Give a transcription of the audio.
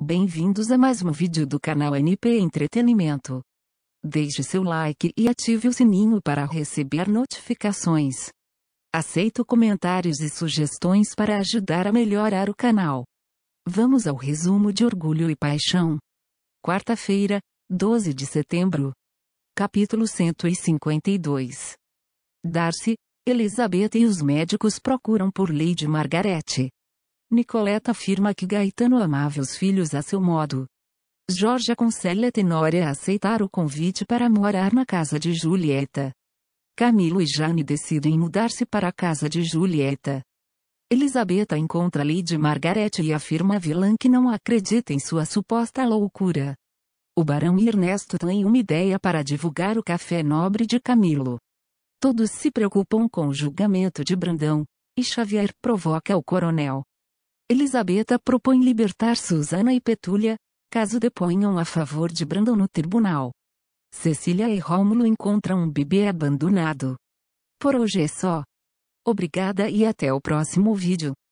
Bem-vindos a mais um vídeo do canal NP Entretenimento. Deixe seu like e ative o sininho para receber notificações. Aceito comentários e sugestões para ajudar a melhorar o canal. Vamos ao resumo de Orgulho e Paixão. Quarta-feira, 12 de setembro. Capítulo 152. Darcy, Elizabeth e os médicos procuram por Lady Margaret. Nicoleta afirma que Gaetano amava os filhos a seu modo. Jorge aconselha Tenória a aceitar o convite para morar na casa de Julieta. Camilo e Jane decidem mudar-se para a casa de Julieta. Elisabetta encontra Lady Margaret e afirma a vilã que não acredita em sua suposta loucura. O barão e Ernesto têm uma ideia para divulgar o café nobre de Camilo. Todos se preocupam com o julgamento de Brandão, e Xavier provoca o coronel. Elisabetta propõe libertar Susana e Petúlia, caso deponham a favor de Brandon no tribunal. Cecília e Rômulo encontram um bebê abandonado. Por hoje é só. Obrigada e até o próximo vídeo.